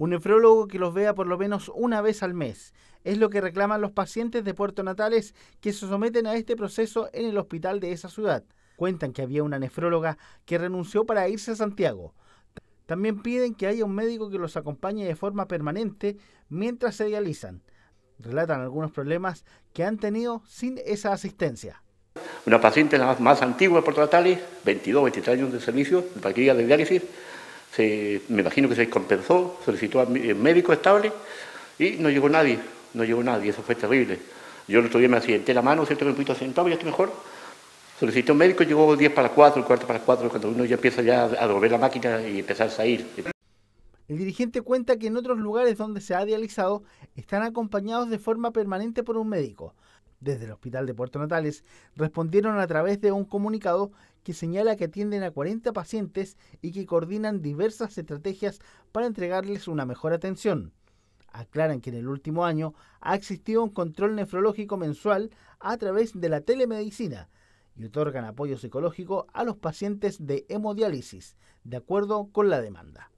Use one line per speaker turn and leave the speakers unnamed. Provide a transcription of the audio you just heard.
Un nefrólogo que los vea por lo menos una vez al mes. Es lo que reclaman los pacientes de Puerto Natales que se someten a este proceso en el hospital de esa ciudad. Cuentan que había una nefróloga que renunció para irse a Santiago. También piden que haya un médico que los acompañe de forma permanente mientras se dializan. Relatan algunos problemas que han tenido sin esa asistencia.
Una paciente más antigua de Puerto Natales, 22, 23 años de servicio, de de diálisis, me imagino que se descompensó, solicitó a médico estable y no llegó nadie, no llegó nadie, eso fue terrible. Yo el otro día me accidenté la mano, cierto que un poquito sentado, ya estoy mejor. solicitó un médico, llegó 10 para 4, cuarto para 4, cuando uno ya empieza ya a volver la máquina y empezar a salir.
El dirigente cuenta que en otros lugares donde se ha dializado están acompañados de forma permanente por un médico desde el Hospital de Puerto Natales, respondieron a través de un comunicado que señala que atienden a 40 pacientes y que coordinan diversas estrategias para entregarles una mejor atención. Aclaran que en el último año ha existido un control nefrológico mensual a través de la telemedicina y otorgan apoyo psicológico a los pacientes de hemodiálisis, de acuerdo con la demanda.